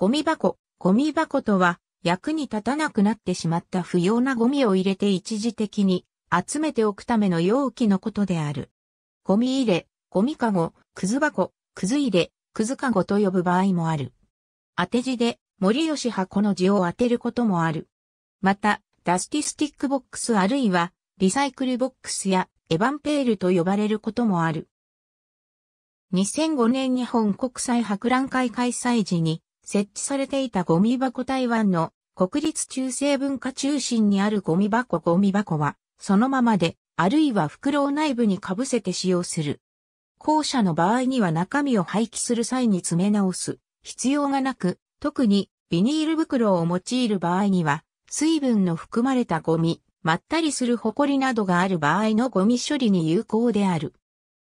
ゴミ箱。ゴミ箱とは、役に立たなくなってしまった不要なゴミを入れて一時的に集めておくための容器のことである。ゴミ入れ、ゴミかご、くず箱、くず入れ、くずかごと呼ぶ場合もある。当て字で森吉箱の字を当てることもある。また、ダスティスティックボックスあるいはリサイクルボックスやエヴァンペールと呼ばれることもある。2005年日本国際博覧会開催時に設置されていたゴミ箱台湾の国立中世文化中心にあるゴミ箱ゴミ箱は、そのままで、あるいは袋を内部に被せて使用する。校舎の場合には中身を廃棄する際に詰め直す必要がなく、特にビニール袋を用いる場合には、水分の含まれたゴミ、まったりする埃などがある場合のゴミ処理に有効である。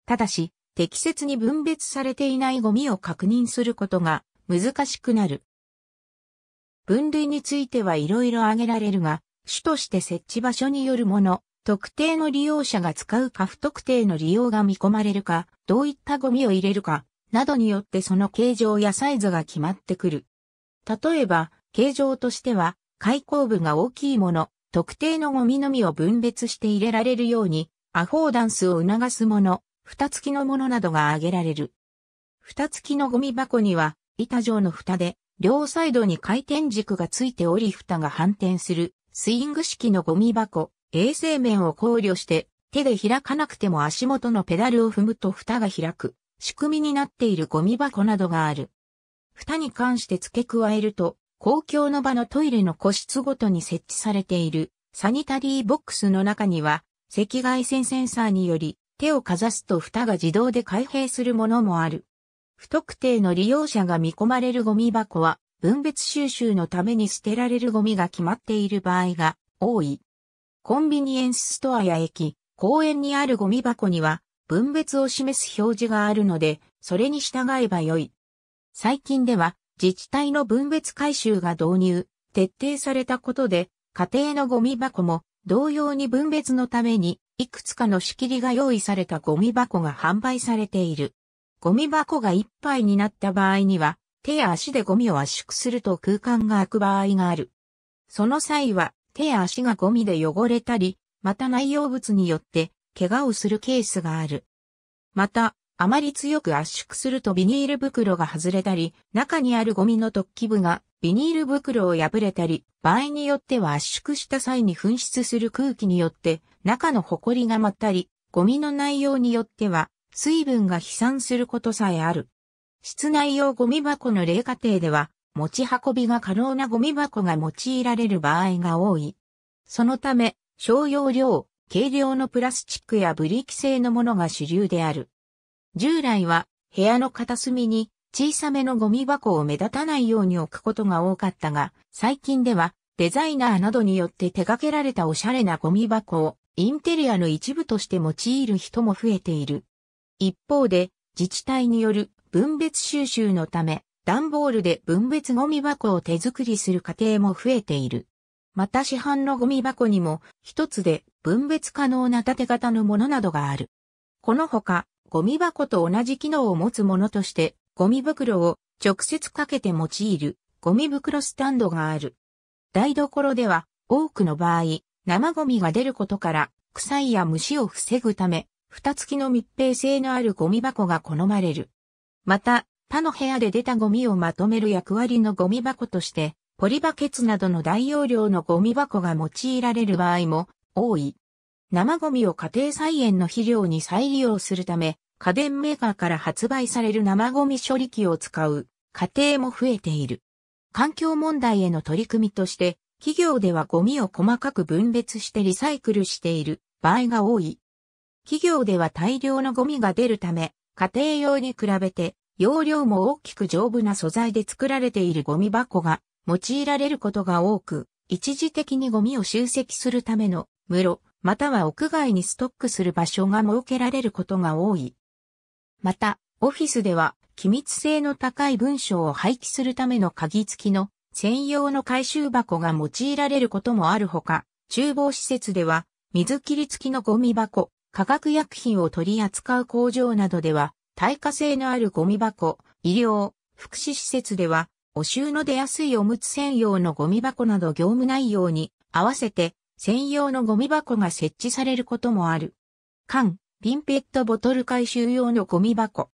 ただし、適切に分別されていないゴミを確認することが難しくなる。分類についてはいろいろ挙げられるが、主として設置場所によるもの、特定の利用者が使うか不特定の利用が見込まれるか、どういったゴミを入れるか、などによってその形状やサイズが決まってくる。例えば、形状としては、開口部が大きいもの、特定のゴミのみを分別して入れられるように、アフォーダンスを促すもの、蓋付きのものなどが挙げられる。蓋付きのゴミ箱には、板状の蓋で、両サイドに回転軸がついており蓋が反転する、スイング式のゴミ箱、衛生面を考慮して、手で開かなくても足元のペダルを踏むと蓋が開く、仕組みになっているゴミ箱などがある。蓋に関して付け加えると、公共の場のトイレの個室ごとに設置されている、サニタリーボックスの中には、赤外線センサーにより、手をかざすと蓋が自動で開閉するものもある。不特定の利用者が見込まれるゴミ箱は、分別収集のために捨てられるゴミが決まっている場合が多い。コンビニエンスストアや駅、公園にあるゴミ箱には、分別を示す表示があるので、それに従えばよい。最近では、自治体の分別回収が導入、徹底されたことで、家庭のゴミ箱も同様に分別のために、いくつかの仕切りが用意されたゴミ箱が販売されている。ゴミ箱がいっぱいになった場合には、手や足でゴミを圧縮すると空間が空く場合がある。その際は、手や足がゴミで汚れたり、また内容物によって怪我をするケースがある。また、あまり強く圧縮するとビニール袋が外れたり、中にあるゴミの突起部がビニール袋を破れたり、場合によっては圧縮した際に噴出する空気によって中のホコリが舞ったり、ゴミの内容によっては水分が飛散することさえある。室内用ゴミ箱の例過程では、持ち運びが可能なゴミ箱が用いられる場合が多い。そのため、小容量、軽量のプラスチックやブリキ製のものが主流である。従来は、部屋の片隅に小さめのゴミ箱を目立たないように置くことが多かったが、最近では、デザイナーなどによって手掛けられたおしゃれなゴミ箱をインテリアの一部として用いる人も増えている。一方で、自治体による分別収集のため、段ボールで分別ゴミ箱を手作りする過程も増えている。また市販のゴミ箱にも一つで分別可能な縦型のものなどがある。このほか、ゴミ箱と同じ機能を持つものとして、ゴミ袋を直接かけて用いるゴミ袋スタンドがある。台所では多くの場合、生ゴミが出ることから、臭いや虫を防ぐため、蓋付きの密閉性のあるゴミ箱が好まれる。また、他の部屋で出たゴミをまとめる役割のゴミ箱として、ポリバケツなどの大容量のゴミ箱が用いられる場合も多い。生ゴミを家庭菜園の肥料に再利用するため、家電メーカーから発売される生ゴミ処理器を使う家庭も増えている。環境問題への取り組みとして、企業ではゴミを細かく分別してリサイクルしている場合が多い。企業では大量のゴミが出るため、家庭用に比べて容量も大きく丈夫な素材で作られているゴミ箱が用いられることが多く、一時的にゴミを集積するための室、または屋外にストックする場所が設けられることが多い。また、オフィスでは機密性の高い文章を廃棄するための鍵付きの専用の回収箱が用いられることもあるほか、厨房施設では水切り付きのゴミ箱、化学薬品を取り扱う工場などでは、耐火性のあるゴミ箱、医療、福祉施設では、お収の出やすいおむつ専用のゴミ箱など業務内容に合わせて専用のゴミ箱が設置されることもある。缶、ピンペットボトル回収用のゴミ箱。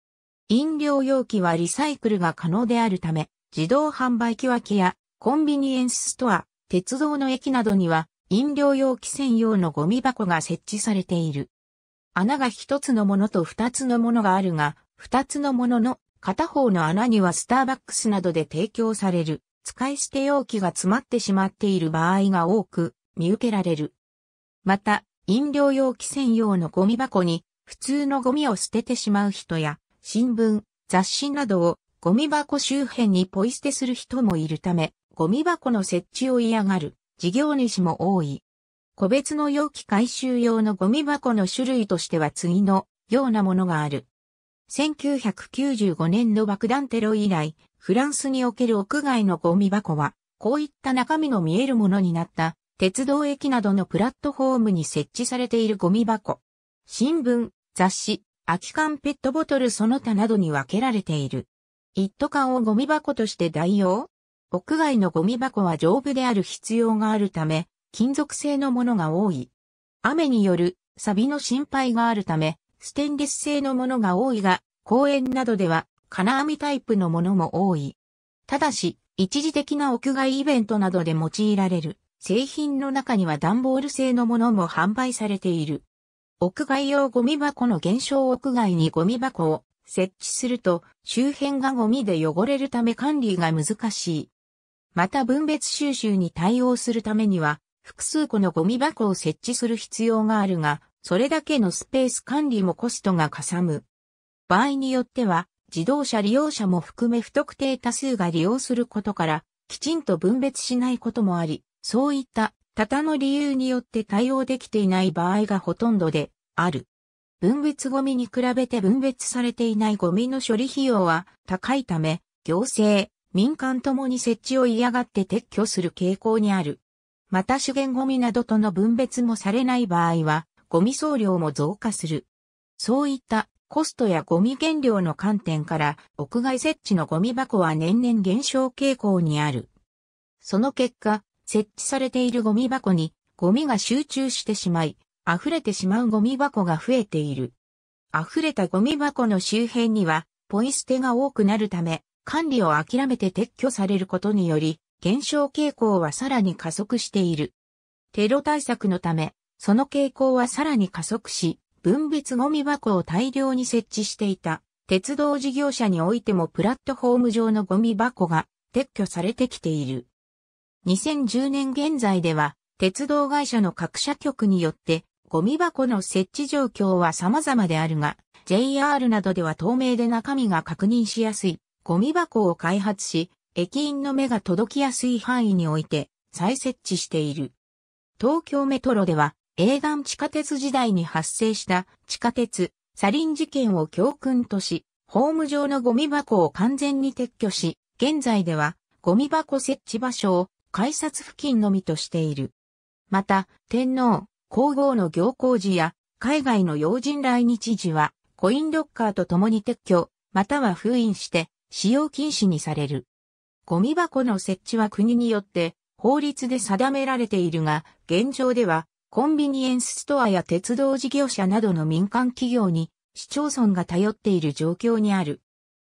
飲料容器はリサイクルが可能であるため、自動販売機脇やコンビニエンスストア、鉄道の駅などには飲料容器専用のゴミ箱が設置されている。穴が一つのものと二つのものがあるが、二つのものの片方の穴にはスターバックスなどで提供される使い捨て容器が詰まってしまっている場合が多く見受けられる。また、飲料容器専用のゴミ箱に普通のゴミを捨ててしまう人や、新聞、雑誌などをゴミ箱周辺にポイ捨てする人もいるため、ゴミ箱の設置を嫌がる事業主も多い。個別の容器回収用のゴミ箱の種類としては次のようなものがある。1995年の爆弾テロ以来、フランスにおける屋外のゴミ箱は、こういった中身の見えるものになった、鉄道駅などのプラットフォームに設置されているゴミ箱。新聞、雑誌、空き缶ペットボトルその他などに分けられている。一斗缶をゴミ箱として代用屋外のゴミ箱は丈夫である必要があるため、金属製のものが多い。雨による錆の心配があるため、ステンレス製のものが多いが、公園などでは金網タイプのものも多い。ただし、一時的な屋外イベントなどで用いられる製品の中には段ボール製のものも販売されている。屋外用ゴミ箱の減少屋外にゴミ箱を設置すると周辺がゴミで汚れるため管理が難しい。また分別収集に対応するためには複数個のゴミ箱を設置する必要があるが、それだけのスペース管理もコストがかさむ。場合によっては、自動車利用者も含め不特定多数が利用することから、きちんと分別しないこともあり、そういった多々の理由によって対応できていない場合がほとんどである。分別ゴミに比べて分別されていないゴミの処理費用は高いため、行政、民間ともに設置を嫌がって撤去する傾向にある。また主源ゴミなどとの分別もされない場合は、ゴミ総量も増加する。そういったコストやゴミ減量の観点から、屋外設置のゴミ箱は年々減少傾向にある。その結果、設置されているゴミ箱にゴミが集中してしまい、溢れてしまうゴミ箱が増えている。溢れたゴミ箱の周辺には、ポイ捨てが多くなるため、管理を諦めて撤去されることにより、減少傾向はさらに加速している。テロ対策のため、その傾向はさらに加速し、分別ゴミ箱を大量に設置していた鉄道事業者においてもプラットフォーム上のゴミ箱が撤去されてきている。2010年現在では鉄道会社の各社局によってゴミ箱の設置状況は様々であるが、JR などでは透明で中身が確認しやすいゴミ箱を開発し、駅員の目が届きやすい範囲において再設置している。東京メトロでは、営団地下鉄時代に発生した地下鉄、サリン事件を教訓とし、ホーム上のゴミ箱を完全に撤去し、現在ではゴミ箱設置場所を改札付近のみとしている。また、天皇、皇后の行幸時や海外の要人来日時はコインロッカーと共に撤去、または封印して使用禁止にされる。ゴミ箱の設置は国によって法律で定められているが、現状ではコンビニエンスストアや鉄道事業者などの民間企業に市町村が頼っている状況にある。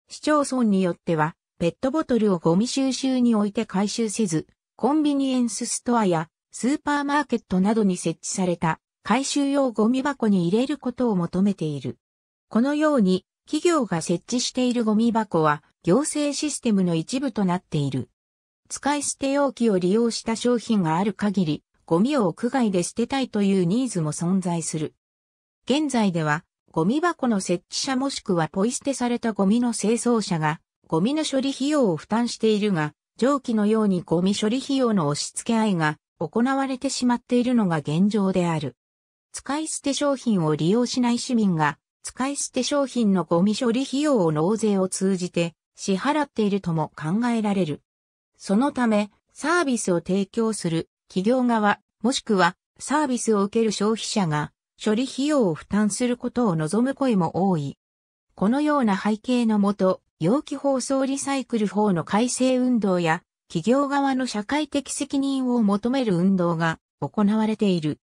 市町村によっては、ペットボトルをゴミ収集において回収せず、コンビニエンスストアやスーパーマーケットなどに設置された回収用ゴミ箱に入れることを求めている。このように企業が設置しているゴミ箱は行政システムの一部となっている。使い捨て容器を利用した商品がある限り、ゴミを屋外で捨てたいというニーズも存在する。現在では、ゴミ箱の設置者もしくはポイ捨てされたゴミの清掃者が、ゴミの処理費用を負担しているが、上記のようにゴミ処理費用の押し付け合いが行われてしまっているのが現状である。使い捨て商品を利用しない市民が使い捨て商品のゴミ処理費用を納税を通じて支払っているとも考えられる。そのため、サービスを提供する企業側、もしくはサービスを受ける消費者が処理費用を負担することを望む声も多い。このような背景のもと、容器包装リサイクル法の改正運動や、企業側の社会的責任を求める運動が行われている。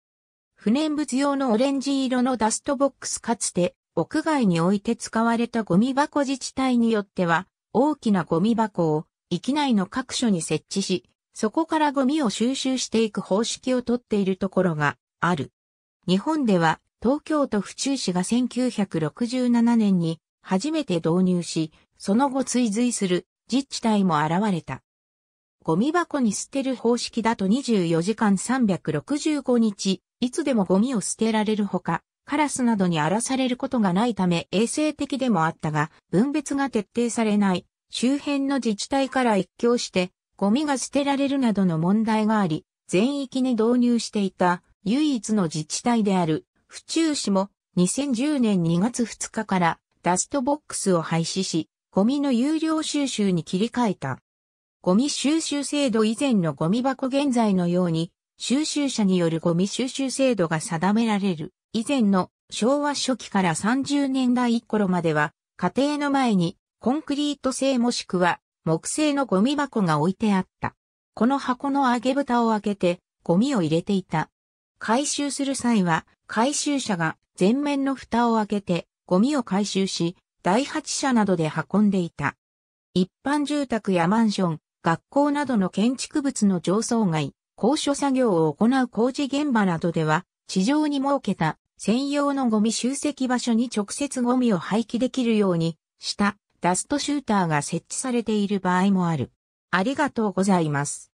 不燃物用のオレンジ色のダストボックスかつて屋外に置いて使われたゴミ箱自治体によっては、大きなゴミ箱を域内の各所に設置し、そこからゴミを収集していく方式をとっているところがある。日本では東京都府中市が1967年に初めて導入し、その後追随する自治体も現れた。ゴミ箱に捨てる方式だと24時間365日、いつでもゴミを捨てられるほか、カラスなどに荒らされることがないため衛生的でもあったが、分別が徹底されない、周辺の自治体から一挙して、ゴミが捨てられるなどの問題があり、全域に導入していた唯一の自治体である府中市も2010年2月2日からダストボックスを廃止し、ゴミの有料収集に切り替えた。ゴミ収集制度以前のゴミ箱現在のように、収集者によるゴミ収集制度が定められる以前の昭和初期から30年代頃までは、家庭の前にコンクリート製もしくは木製のゴミ箱が置いてあった。この箱の揚げ蓋を開けてゴミを入れていた。回収する際は回収車が前面の蓋を開けてゴミを回収し、第8車などで運んでいた。一般住宅やマンション、学校などの建築物の上層街、高所作業を行う工事現場などでは、地上に設けた専用のゴミ集積場所に直接ゴミを廃棄できるようにしたダストシューターが設置されている場合もある。ありがとうございます。